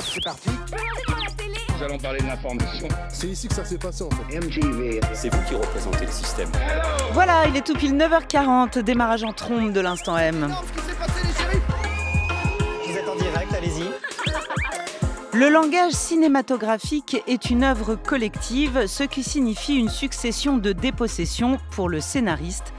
c'est parti. Nous allons parler de l'information. C'est ici que ça s'est passé en fait. C'est vous qui représentez le système. voilà, il est tout pile 9h40, démarrage en trombe de l'instant M. Vous êtes en direct, allez-y. Le langage cinématographique est une œuvre collective, ce qui signifie une succession de dépossessions pour le scénariste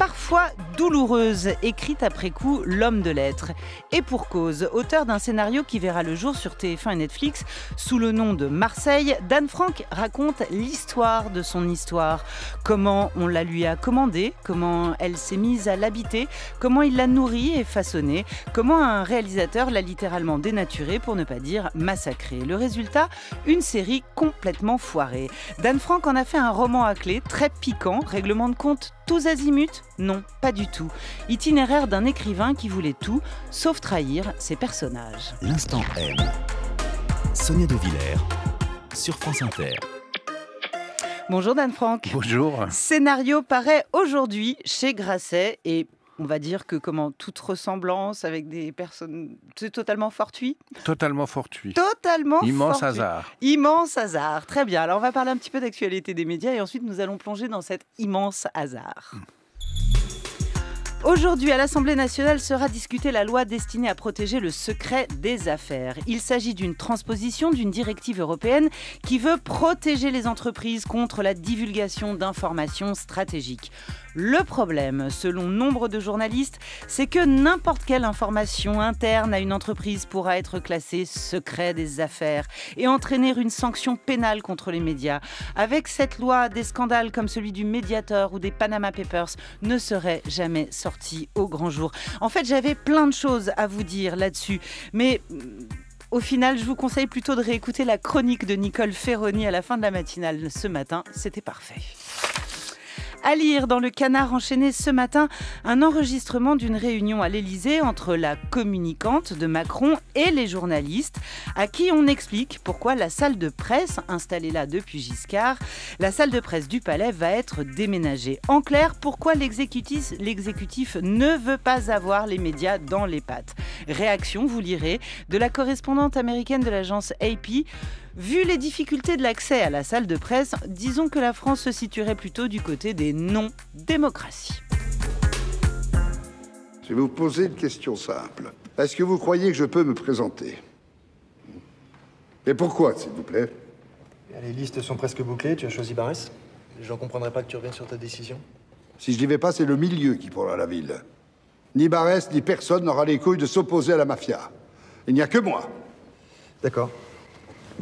parfois douloureuse, écrite après coup L'homme de lettres. Et pour cause, auteur d'un scénario qui verra le jour sur TF1 et Netflix sous le nom de Marseille, Dan Franck raconte l'histoire de son histoire. Comment on la lui a commandée, comment elle s'est mise à l'habiter, comment il l'a nourrie et façonnée, comment un réalisateur l'a littéralement dénaturée pour ne pas dire massacrée. Le résultat, une série complètement foirée. Dan Franck en a fait un roman à clé très piquant, règlement de compte tous azimuts Non, pas du tout. Itinéraire d'un écrivain qui voulait tout, sauf trahir ses personnages. L'instant M. Sonia De sur France Inter. Bonjour Dan Franck. Bonjour. Scénario paraît aujourd'hui chez Grasset et on va dire que comment toute ressemblance avec des personnes, c'est totalement fortuit. Totalement fortuit. Totalement. Immense hasard. Immense hasard. Très bien. Alors on va parler un petit peu d'actualité des médias et ensuite nous allons plonger dans cet immense hasard. Hmm. Aujourd'hui, à l'Assemblée nationale sera discutée la loi destinée à protéger le secret des affaires. Il s'agit d'une transposition d'une directive européenne qui veut protéger les entreprises contre la divulgation d'informations stratégiques. Le problème, selon nombre de journalistes, c'est que n'importe quelle information interne à une entreprise pourra être classée secret des affaires et entraîner une sanction pénale contre les médias. Avec cette loi, des scandales comme celui du Mediator ou des Panama Papers ne seraient jamais sortis au grand jour. En fait, j'avais plein de choses à vous dire là-dessus, mais mm, au final, je vous conseille plutôt de réécouter la chronique de Nicole Ferroni à la fin de la matinale ce matin. C'était parfait. À lire dans le canard enchaîné ce matin un enregistrement d'une réunion à l'Elysée entre la communicante de Macron et les journalistes, à qui on explique pourquoi la salle de presse, installée là depuis Giscard, la salle de presse du palais va être déménagée. En clair, pourquoi l'exécutif ne veut pas avoir les médias dans les pattes. Réaction, vous lirez, de la correspondante américaine de l'agence AP. Vu les difficultés de l'accès à la salle de presse, disons que la France se situerait plutôt du côté des non-démocraties. Je vais vous poser une question simple. Est-ce que vous croyez que je peux me présenter Et pourquoi, s'il vous plaît eh, Les listes sont presque bouclées, tu as choisi Barès. J'en comprendrai pas que tu reviennes sur ta décision. Si je n'y vais pas, c'est le milieu qui prendra la ville. Ni Barès, ni personne n'aura les couilles de s'opposer à la mafia. Il n'y a que moi. D'accord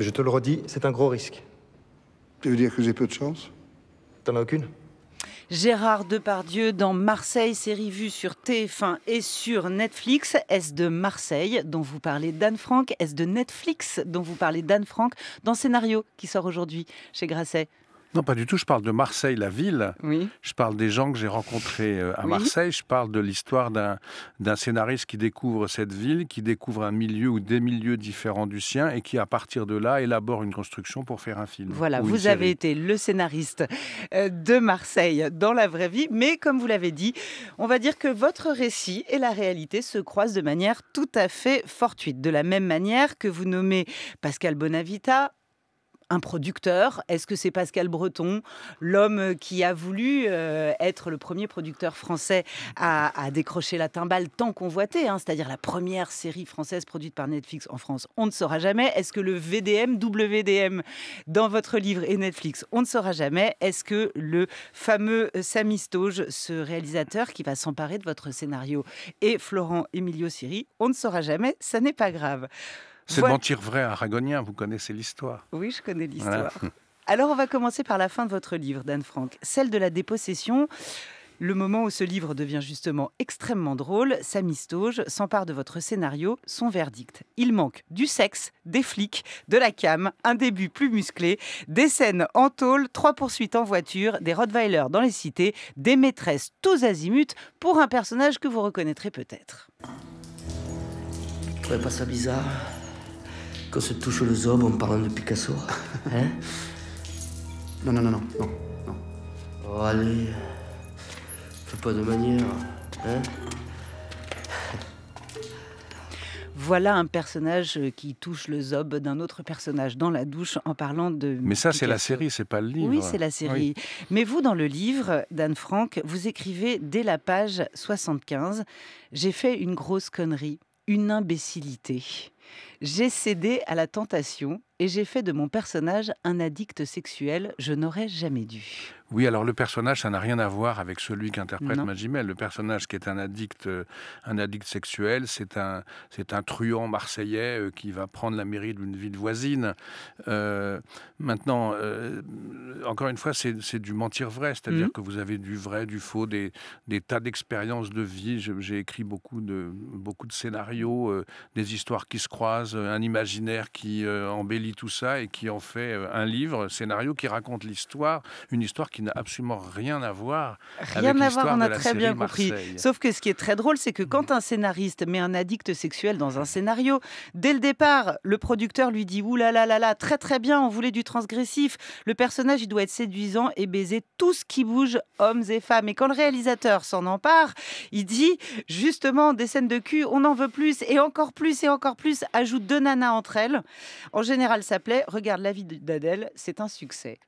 je te le redis, c'est un gros risque. Tu veux dire que j'ai peu de chance T'en as aucune Gérard Depardieu dans Marseille, série vue sur TF1 et sur Netflix. Est-ce de Marseille dont vous parlez d'Anne Frank Est-ce de Netflix dont vous parlez d'Anne Frank dans Scénario qui sort aujourd'hui chez Grasset non, pas du tout. Je parle de Marseille, la ville. Je parle des gens que j'ai rencontrés euh, à Marseille. Je parle de l'histoire d'un scénariste qui découvre cette ville, qui découvre un milieu ou des milieux différents du sien et qui, à partir de là, élabore une construction pour faire un film. Voilà, vous avez été le scénariste euh, de Marseille dans la vraie vie. Mais comme vous l'avez dit, on va dire que votre récit et la réalité se croisent de manière tout à fait fortuite. De la même manière que vous nommez Pascal Bonavita un producteur Est-ce que c'est Pascal Breton, l'homme qui a voulu euh, être le premier producteur français à, décrocher la timbale tant convoitée, hein? c'est-à-dire la première série française produite par Netflix en France On ne saura jamais. Est-ce que le VDM, WDM, dans votre livre et Netflix On ne saura jamais. Est-ce que le fameux Samy Stoge, ce réalisateur qui va s'emparer de votre scénario, et Florent Emilio Siri On ne saura jamais. Ça n'est pas grave. C'est mentir vrai Aragonien, vous connaissez l'histoire. Oui, je connais l'histoire. Alors on va commencer par la fin de votre livre, Dan Franck, celle de la dépossession. Le moment où ce livre devient justement extrêmement drôle, Samy Stoge s'empare de votre scénario, son verdict. Il manque du sexe, des flics, de la cam, un début plus musclé, des scènes en tôle, trois poursuites en voiture, des Rottweiler dans les cités, des maîtresses tous azimuts pour un personnage que vous reconnaîtrez peut-être. trouvez pas ça bizarre qu'on se touche le zob en parlant de Picasso. Hein Non, non, non, non, non, non. Oh, allez. Fais pas de manière. Hein voilà un personnage euh, qui touche le zob d'un autre personnage dans la douche en parlant de. Mais ça, c'est la série, c'est pas le livre. Oui, c'est la série. Mais vous, dans le livre d'Anne Frank, vous écrivez dès la page 75 J'ai fait une grosse connerie, une imbécilité. J'ai cédé à la tentation et j'ai fait de mon personnage un addict sexuel. Je n'aurais jamais dû. Oui, alors le personnage, ça n'a rien à voir avec celui qu'interprète Magimel. Le personnage qui est un addict, euh, un addict sexuel, c'est un, c'est un truand marseillais euh, qui va prendre la mairie d'une ville voisine. Euh, maintenant, encore une fois, c'est, du mentir vrai, c'est-à-dire mmh. que vous avez du vrai, du faux, des, des tas d'expériences de vie. J'ai écrit beaucoup de, beaucoup de scénarios, des histoires qui se croise un imaginaire qui euh, embellit tout ça et qui en fait euh, un livre, scénario qui raconte l'histoire, une histoire qui n'a absolument rien à voir. Rien avec à voir, on a très bien compris. Sauf que ce qui est très drôle, c'est que quand mm. un scénariste met un addict sexuel dans un scénario, dès le départ, le producteur lui dit Ouh là là là là, très très bien, on voulait du transgressif. Le personnage, il doit être séduisant et baiser tout ce qui bouge, hommes et femmes. Et quand le réalisateur s'en empare, il dit justement des scènes de cul, on en veut plus et encore plus et encore plus ajoute deux nanas entre elles. En général, ça plaît. Regarde la vie d'Adèle, c'est un succès.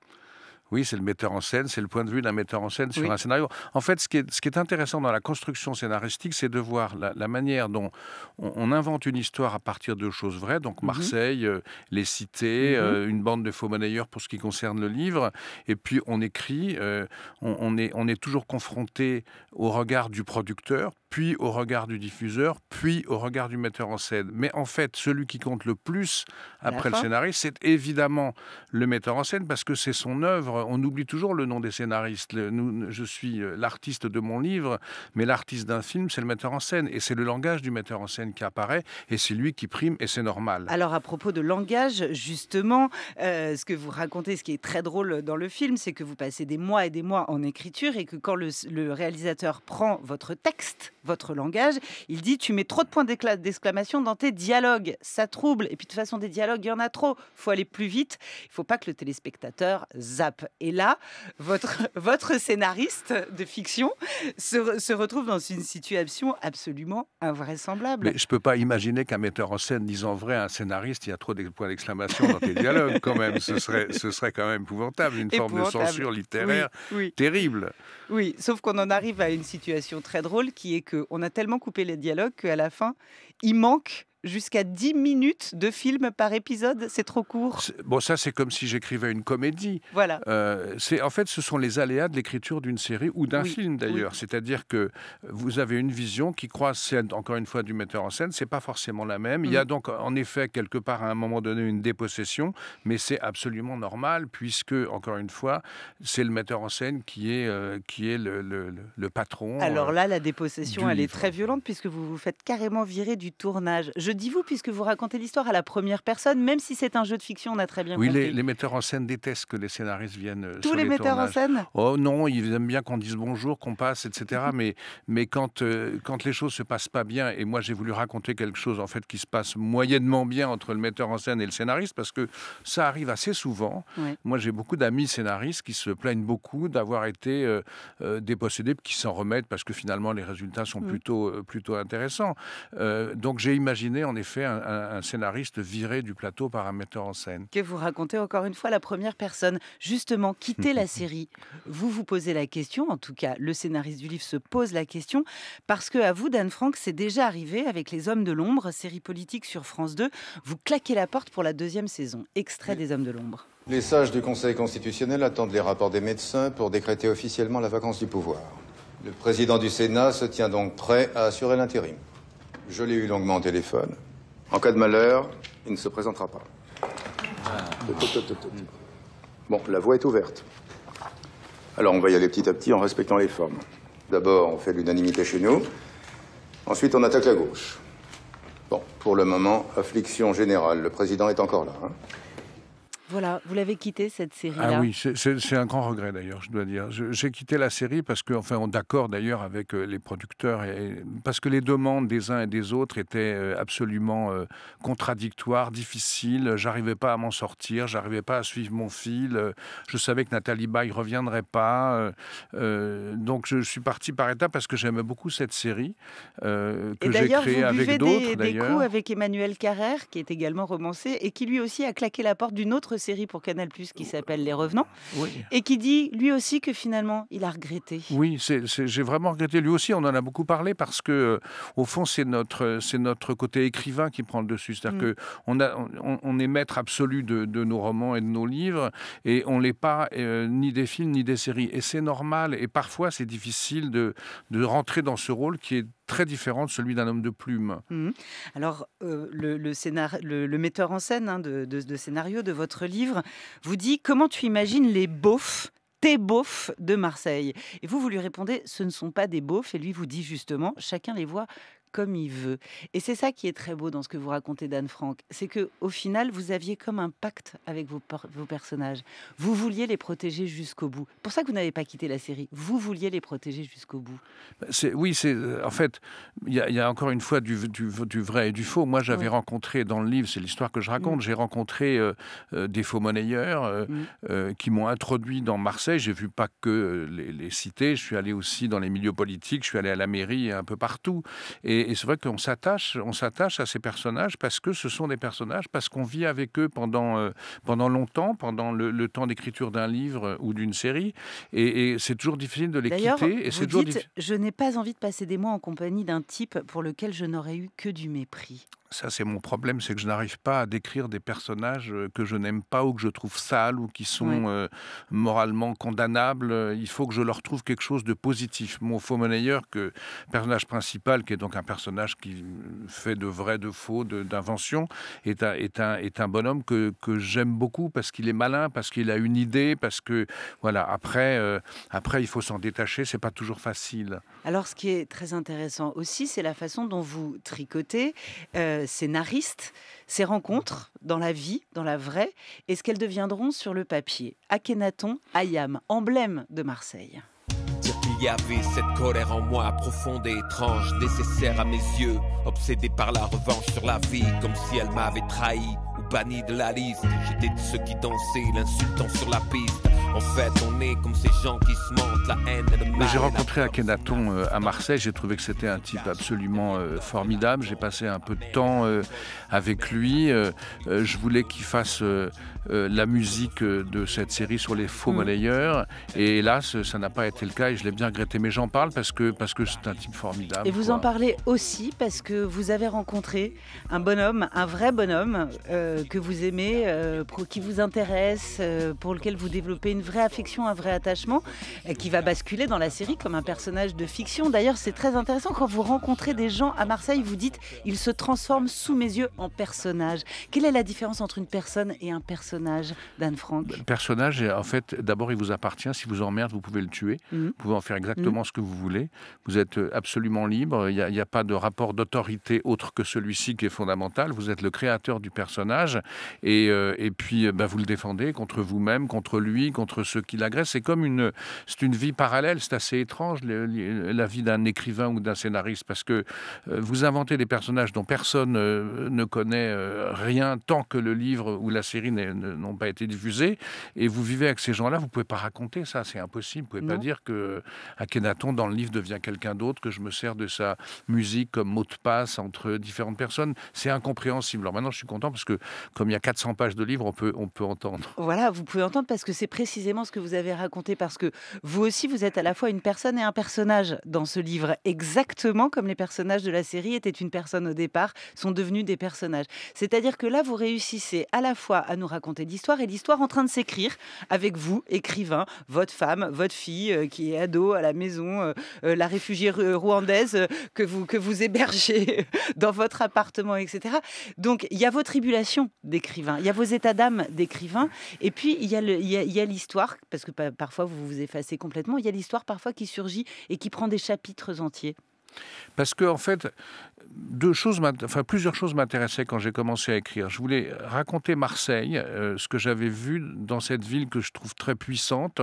Oui, c'est le metteur en scène, c'est le point de vue d'un metteur en scène sur un scénario. En fait, ce qui, est, intéressant dans la construction scénaristique, c'est de voir la, manière dont on, invente une histoire à partir de choses vraies, donc mhm. Marseille, euh, les cités, mhm. euh, une bande de faux monnayeurs pour ce qui concerne le livre, et puis on écrit, euh, on est toujours confronté au regard du producteur, puis au regard du diffuseur, puis au regard du metteur en scène. Mais en fait, celui qui compte le plus après le scénariste, c'est évidemment le metteur en scène parce que c'est son œuvre. On oublie toujours le nom des scénaristes. nous, je suis euh, l'artiste de mon livre, mais l'artiste d'un film, c'est le metteur en scène. Et c'est le langage du metteur en scène qui apparaît et c'est lui qui prime et c'est normal. Alors à propos de langage, justement, euh, ce que vous racontez, ce qui est très drôle dans le film, c'est que vous passez des mois et des mois en écriture et que quand le réalisateur prend votre texte, votre langage. Il dit Tu mets trop de points d'exclamation dans tes dialogues. Ça trouble. Et puis, de toute façon, des dialogues, il y en a trop. Il faut aller plus vite. Il ne faut pas que le téléspectateur zappe. Et là, votre, votre scénariste de fiction se, retrouve dans une situation absolument invraisemblable. Mais je ne peux pas imaginer qu'un metteur en scène disant vrai à un scénariste Il y a trop de points d'exclamation dans tes dialogues, quand même. Ce serait, ce serait quand même épouvantable. Une forme de censure littéraire oui, terrible. Oui, sauf qu'on en arrive à une situation très drôle qui est qu'on a tellement coupé les dialogues qu'à la fin, il manque jusqu'à 10 minutes de film par épisode. C'est trop court. Bon, ça, c'est comme si j'écrivais une comédie. Voilà. Euh, c'est En fait, ce sont les aléas de l'écriture d'une série ou d'un film, d'ailleurs. C'est-à-dire que vous avez une vision qui croise encore une fois, du metteur en scène. C'est pas forcément la même. Il y a mhm. donc, en effet, quelque part, à un moment donné, une dépossession, mais c'est absolument normal, puisque, encore une fois, c'est le metteur en scène qui est, euh, qui est le, patron. Alors euh, là, la dépossession, elle est très violente, puisque vous vous faites carrément virer du tournage je dis vous, puisque vous racontez l'histoire à la première personne, même si c'est un jeu de fiction, on a très bien oui, Oui, les, metteurs en scène détestent que les scénaristes viennent. Euh, Tous les, les metteurs en scène Oh non, ils aiment bien qu'on dise bonjour, qu'on passe, etc. mais, mais quand, euh, quand les choses se passent pas bien, et moi j'ai voulu raconter quelque chose en fait qui se passe moyennement bien entre le metteur en scène et le scénariste, parce que ça arrive assez souvent. Moi j'ai beaucoup d'amis scénaristes qui se plaignent beaucoup d'avoir été euh, dépossédés, qui s'en remettent parce que finalement les résultats sont mm. plutôt, plutôt intéressants. donc j'ai imaginé en effet un, scénariste viré du plateau par un metteur en scène. Que vous racontez encore une fois la première personne. Justement, quitter la série, vous vous posez la question, en tout cas le scénariste du livre se pose la question, parce que à vous, Dan Franck, c'est déjà arrivé avec Les Hommes de l'Ombre, série politique sur France 2. Vous claquez la porte pour la deuxième saison. Extrait des Hommes de l'Ombre. Les sages du Conseil constitutionnel attendent les rapports des médecins pour décréter officiellement la vacance du pouvoir. Le président du Sénat se tient donc prêt à assurer l'intérim. Je l'ai eu longuement au téléphone. En cas de malheur, il ne se présentera pas. Bon, la voie est ouverte. Alors on va y aller petit à petit en respectant les formes. D'abord, on fait l'unanimité chez nous. Ensuite, on attaque la gauche. Bon, pour le moment, affliction générale. Le président est encore là. Hein. Voilà, vous l'avez quitté cette série-là. Ah oui, c'est un grand regret d'ailleurs, je dois dire. J'ai quitté la série parce que, enfin, on d'accord d'ailleurs avec euh, les producteurs, et, parce que les demandes des uns et des autres étaient euh, absolument euh, contradictoires, difficiles. J'arrivais pas à m'en sortir, j'arrivais pas à suivre mon fil. Je savais que Nathalie Baye reviendrait pas. donc je suis parti par étapes parce que j'aimais beaucoup cette série euh, que j'ai créée avec d'autres. D'ailleurs, des coups avec Emmanuel Carrère, qui est également romancé, et qui lui aussi a claqué la porte d'une autre série pour Canal Plus qui s'appelle Les Revenants, et qui dit lui aussi que finalement il a regretté. Oui, j'ai vraiment regretté lui aussi. On en a beaucoup parlé parce que euh, au fond c'est notre c'est notre côté écrivain qui prend le dessus, c'est-à-dire mm. que on a on, est maître absolu de, nos romans et de nos livres et on l'est pas euh, ni des films ni des séries et c'est normal et parfois c'est difficile de de rentrer dans ce rôle qui est très différent de celui d'un homme de plume. Mhm. Alors, euh, le, scénar... le, metteur en scène hein, de, de scénario de votre livre vous dit comment tu imagines les beaufs tes beaufs de Marseille. Et vous, vous lui répondez, ce ne sont pas des beaufs. Et lui vous dit justement, chacun les voit comme il veut. Et c'est ça qui est très beau dans ce que vous racontez d'Anne Frank, c'est que au final, vous aviez comme un pacte avec vos, personnages. Vous vouliez les protéger jusqu'au bout. Pour ça que vous n'avez pas quitté la série. Vous vouliez les protéger jusqu'au bout. Bah, oui, c'est euh, en fait, il y, a encore une fois du, vrai et du faux. Moi, j'avais rencontré dans le livre, c'est l'histoire que je raconte. Mm. J'ai rencontré euh, euh, des faux monnayeurs mm. qui m'ont introduit dans Marseille. J'ai vu pas que les, cités. Je suis allé aussi dans les milieux politiques. Je suis allé à la mairie un peu partout. Et et, c'est vrai qu'on s'attache, on s'attache à ces personnages parce que ce sont des personnages, parce qu'on vit avec eux pendant, euh, pendant longtemps, pendant le, temps d'écriture d'un livre ou d'une série. Et, c'est toujours difficile de les quitter. Et c'est dites, Je n'ai pas envie de passer des mois en compagnie d'un type pour lequel je n'aurais eu que du mépris ça c'est mon problème, c'est que je n'arrive pas à décrire des personnages que je n'aime pas ou que je trouve sales ou qui sont moralement condamnables. Il faut que je leur trouve quelque chose de positif. Mon faux monnayeur, que personnage principal, qui est donc un personnage qui mmh, fait de vrai, de faux, d'invention, est un, bonhomme que, j'aime beaucoup parce qu'il est malin, parce qu'il a une idée, parce que voilà. Après, après il faut s'en détacher. C'est pas toujours facile. Alors, ce qui est très intéressant aussi, c'est la façon dont vous tricotez scénariste, scénaristes, ces rencontres dans la vie, dans la vraie, et ce qu'elles deviendront sur le papier. Akhenaton, Ayam, emblème de Marseille. Il y avait cette colère en moi profonde et étrange, nécessaire à mes yeux, obsédée par la revanche sur la vie, comme si elle m'avait trahi de la liste. J'étais de ceux qui dansaient, l'insultant sur la piste. En fait, on est comme ces gens qui se mentent, la haine et J'ai rencontré Akhenaton euh, à Marseille, j'ai trouvé que c'était un type absolument euh, formidable. J'ai passé un peu de temps euh, avec lui. je voulais qu'il fasse la musique de cette série sur les faux monnayeurs. Hmm. Et hélas, ça n'a pas été le cas et je l'ai bien regretté. Mais j'en parle parce que c'est parce que un type formidable. Et vous en parlez aussi parce que vous avez rencontré un bonhomme, un vrai bonhomme. Euh, euh, que vous aimez, euh, qui vous intéresse, euh, pour lequel vous développez une vraie affection, un vrai attachement, qui va basculer dans la série comme un personnage de fiction. D'ailleurs, c'est très intéressant quand vous rencontrez des gens à Marseille, vous dites il se transforme sous mes yeux en personnage. Quelle est la différence entre une personne et un personnage, Dan Frank Le personnage, en fait, d'abord, il vous appartient. Si vous emmerde, vous pouvez le tuer. Mhm. Vous pouvez en faire exactement mhm. ce que vous voulez. Vous êtes absolument libre. Il n'y a pas de rapport d'autorité autre que celui-ci qui est fondamental. Vous êtes le créateur du personnage euh, et, puis, bah, vous le défendez contre vous-même, contre lui, contre ceux qui l'agressent. C'est comme une, c'est une vie parallèle. C'est assez étrange la vie d'un écrivain ou d'un scénariste parce que euh, vous inventez des personnages dont personne euh, ne connaît rien tant que le livre ou la série n'ont pas été diffusés. Et vous vivez avec ces gens-là. Vous pouvez pas raconter ça. C'est impossible. Vous pouvez pas dire que Akhenaton dans le livre devient quelqu'un d'autre, que je me sers de sa musique comme mot de passe entre différentes personnes. C'est incompréhensible. Alors maintenant, je suis content parce que comme il y a 400 pages de livres, on peut, on peut entendre. Voilà, vous pouvez entendre parce que c'est précisément ce que vous avez raconté, parce que vous aussi, vous êtes à la fois une personne et un personnage dans ce livre, exactement comme les personnages de la série étaient une personne au départ, sont devenus des personnages. C'est-à-dire que là, vous réussissez à la fois à nous raconter l'histoire et l'histoire en train de s'écrire avec vous, écrivain, votre femme, votre fille euh, qui est ado à la maison, euh, euh, la réfugiée rwandaise que, vous, que vous hébergez dans votre appartement, etc. Donc, il y a vos tribulations d'écrivains, d'écrivain, il y a vos états d'âme d'écrivain, et puis il y a l'histoire, parce que parfois vous vous effacez complètement, il y a l'histoire parfois qui surgit et qui prend des chapitres entiers. Parce que, en fait, deux choses, enfin, plusieurs choses m'intéressaient quand j'ai commencé à écrire. Je voulais raconter Marseille, euh, ce que j'avais vu dans cette ville que je trouve très puissante,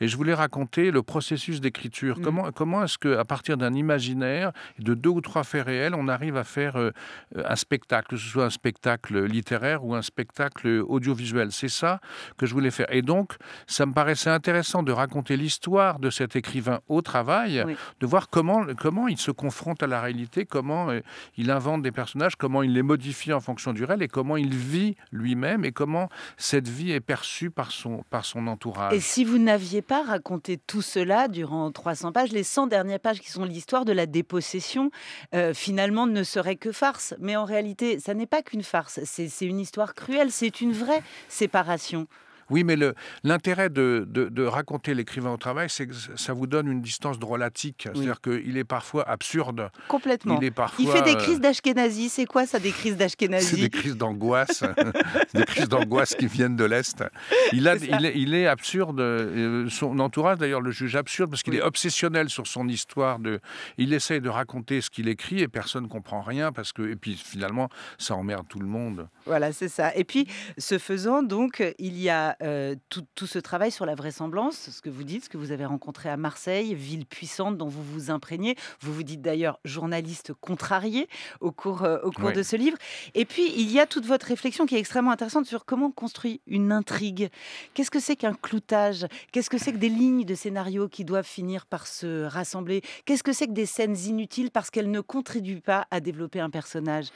et je voulais raconter le processus d'écriture. Mmh. Comment, comment est-ce que, à partir d'un imaginaire, de deux ou trois faits réels, on arrive à faire euh, un spectacle, que ce soit un spectacle littéraire ou un spectacle audiovisuel. C'est ça que je voulais faire. Et donc, ça me paraissait intéressant de raconter l'histoire de cet écrivain au travail, de voir comment, comment il se confronte à la réalité, comment euh, il invente des personnages, comment il les modifie en fonction du réel et comment il vit lui-même et comment cette vie est perçue par son, par son entourage. Et si vous n'aviez pas raconté tout cela durant 300 pages, les 100 dernières pages qui sont l'histoire de la dépossession, euh, finalement ne seraient que farce. Mais en réalité, ça n'est pas qu'une farce, c'est une histoire cruelle, c'est une vraie séparation. Oui, mais l'intérêt de, raconter l'écrivain au travail, c'est que ça vous donne une distance drôlatique. C'est-à-dire qu'il est parfois absurde. Complètement. Il, est parfois, il fait des euh, crises d'Ashkenazi. C'est quoi ça, des crises d'Ashkenazi C'est des crises d'angoisse. des crises d'angoisse qui viennent de l'Est. Il, est il, est, absurde. Euh, son entourage, d'ailleurs, le juge absurde parce qu'il est obsessionnel sur son histoire. De, il essaye de raconter ce qu'il écrit et personne ne comprend rien. Parce que, et puis finalement, ça emmerde tout le monde. Voilà, c'est ça. Et puis, ce faisant, donc, il y a euh, tout, tout, ce travail sur la vraisemblance, ce que vous dites, ce que vous avez rencontré à Marseille, ville puissante dont vous vous imprégnez. Vous vous dites d'ailleurs journaliste contrarié au cours, euh, au cours de ce livre. Et puis, il y a toute votre réflexion qui est extrêmement intéressante sur comment construit une intrigue. Qu'est-ce que c'est qu'un cloutage Qu'est-ce que c'est que des lignes de scénario qui doivent finir par se rassembler Qu'est-ce que c'est que des scènes inutiles parce qu'elles ne contribuent pas à développer un personnage,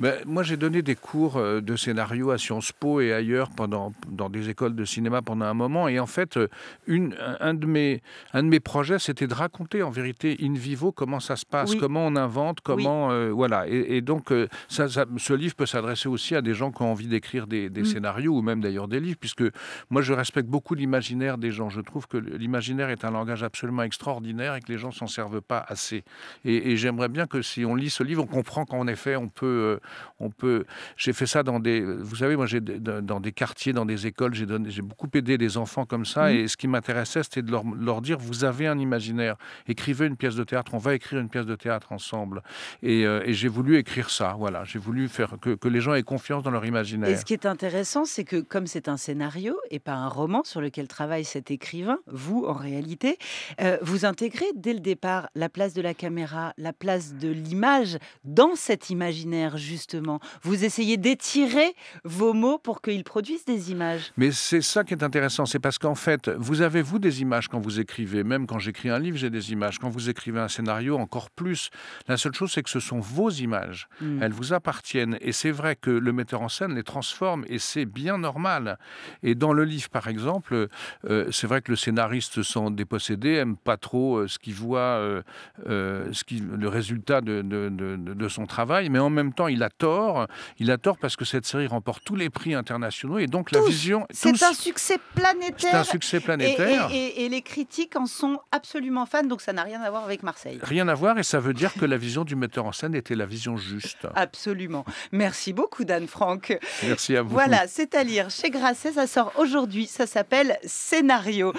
ben, Moi, j'ai donné des cours euh, de scénario à Sciences Po et ailleurs pendant, dans des écoles de cinéma pendant un moment. Et en fait, euh, une, un, de mes, un de mes projets, c'était de raconter en vérité in vivo comment ça se passe, comment on invente, comment. Euh, voilà. Et, donc, euh, ça, ce livre peut s'adresser aussi à des gens qui ont envie d'écrire des, mm. scénarios ou même d'ailleurs des livres, puisque moi, je respecte beaucoup l'imaginaire des gens. Je trouve que l'imaginaire est un langage absolument extraordinaire et que les gens s'en servent pas assez. Et, j'aimerais bien que si on lit ce livre, on comprend qu'en effet, on peut. on peut... J'ai fait ça dans des. Vous savez, moi, j'ai dans des quartiers, dans des écoles, j'ai beaucoup aidé des enfants comme ça. Mmh. Et ce qui m'intéressait, c'était de leur, leur, dire vous avez un imaginaire, écrivez une pièce de théâtre, on va écrire une pièce de théâtre ensemble. Euh, et, j'ai voulu écrire ça, voilà. J'ai voulu faire que, que, les gens aient confiance dans leur imaginaire. Et ce qui est intéressant, c'est que comme c'est un scénario et pas un roman sur lequel travaille cet écrivain, vous en réalité, euh, vous intégrez dès le départ la place de la caméra, la place de l'image dans cet imaginaire, justement. Vous essayez d'étirer vos mots pour qu'ils produisent des images. Mais c'est ça qui est intéressant, c'est parce qu'en fait, vous avez, vous, des images quand vous écrivez. Même quand j'écris un livre, j'ai des images. Quand vous écrivez un scénario, encore plus. La seule chose, c'est que ce sont vos images. Mm. Elles vous appartiennent. Et c'est vrai que le metteur en scène les transforme, et c'est bien normal. Et dans le livre, par exemple, euh, c'est vrai que le scénariste, sans dépossédé, aime pas trop euh, ce qu'il voit, euh, ce qui, le résultat de, son travail. Mais en même temps, il a tort. Il a tort parce que cette série remporte tous les prix internationaux. Et donc, la vision. C'est un succès planétaire. C'est un succès planétaire. Et, les critiques en sont absolument fans, donc ça n'a rien à voir avec Marseille. Rien à voir, et ça veut dire que la vision du metteur en scène était la vision juste. Absolument. Merci beaucoup, Dan Franck. Merci à vous. Voilà, c'est à lire chez Grasset, ça sort aujourd'hui, ça s'appelle Scénario.